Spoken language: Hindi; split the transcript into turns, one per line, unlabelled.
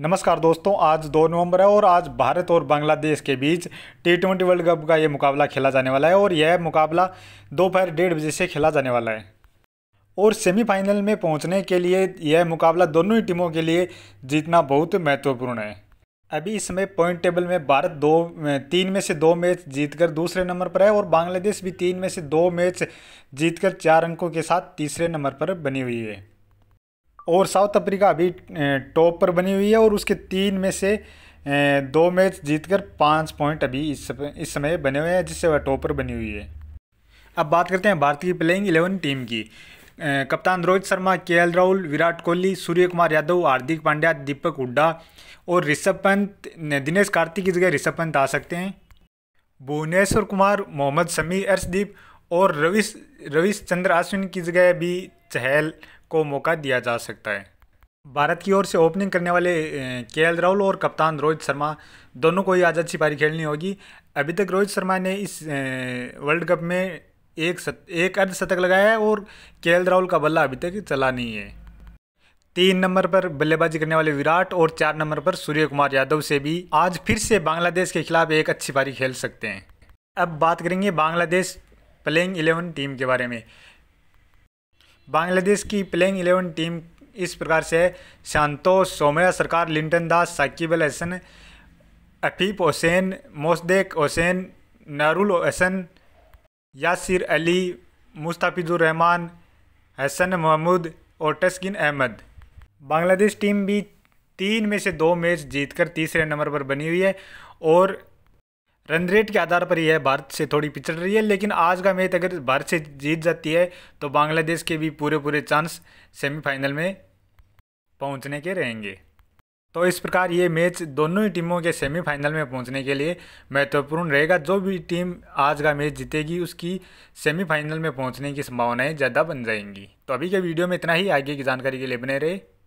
नमस्कार दोस्तों आज 2 नवंबर है और आज भारत और बांग्लादेश के बीच टी ट्वेंटी वर्ल्ड कप का ये मुकाबला खेला जाने वाला है और यह मुकाबला दोपहर डेढ़ बजे से खेला जाने वाला है और सेमीफाइनल में पहुंचने के लिए यह मुकाबला दोनों ही टीमों के लिए जीतना बहुत महत्वपूर्ण है अभी इस समय पॉइंट टेबल में भारत दो तीन में से दो मैच जीतकर दूसरे नंबर पर है और बांग्लादेश भी तीन में से दो मैच जीतकर चार अंकों के साथ तीसरे नंबर पर बनी हुई है और साउथ अफ्रीका अभी टॉप पर बनी हुई है और उसके तीन में से दो मैच जीतकर पाँच पॉइंट अभी इस इस समय बने हुए हैं जिससे वह टॉप पर बनी हुई है अब बात करते हैं भारत की प्लेइंग इलेवन टीम की कप्तान रोहित शर्मा के एल राहुल विराट कोहली सूर्य कुमार यादव हार्दिक पांड्या दीपक हुड्डा और ऋषभ पंत दिनेश कार्तिक की जगह ऋषभ पंत आ सकते हैं भुवनेश्वर कुमार मोहम्मद शमी अर्शदीप और रविश रविश चंद्र अश्विन की जगह भी चहल को मौका दिया जा सकता है भारत की ओर से ओपनिंग करने वाले के राहुल और कप्तान रोहित शर्मा दोनों को ही आज अच्छी पारी खेलनी होगी अभी तक रोहित शर्मा ने इस वर्ल्ड कप में एक सत, एक अर्धशतक लगाया है और के राहुल का बल्ला अभी तक चला नहीं है तीन नंबर पर बल्लेबाजी करने वाले विराट और चार नंबर पर सूर्य कुमार यादव से भी आज फिर से बांग्लादेश के खिलाफ एक अच्छी पारी खेल सकते हैं अब बात करेंगे बांग्लादेश प्लेइंग इलेवन टीम के बारे में बांग्लादेश की प्लेइंग एलेवन टीम इस प्रकार से है शांतो सोमया सरकार लिंटन दास साकिब अल हसन अफीफ हुसैन मोसदेक हुसैन नारुल हसन यासिर अली मुस्ताफिजुररहमान हसन महमूद और टस्किन अहमद बांग्लादेश टीम भी तीन में से दो मैच जीतकर तीसरे नंबर पर बनी हुई है और रन रेट के आधार पर यह भारत से थोड़ी पिछड़ रही है लेकिन आज का मैच अगर भारत से जीत जाती है तो बांग्लादेश के भी पूरे पूरे चांस सेमीफाइनल में पहुंचने के रहेंगे तो इस प्रकार ये मैच दोनों ही टीमों के सेमीफाइनल में पहुंचने के लिए महत्वपूर्ण रहेगा जो भी टीम आज का मैच जीतेगी उसकी सेमीफाइनल में पहुंचने की संभावनाएं ज़्यादा बन जाएंगी तो अभी के वीडियो में इतना ही आगे की जानकारी के लिए बने रहे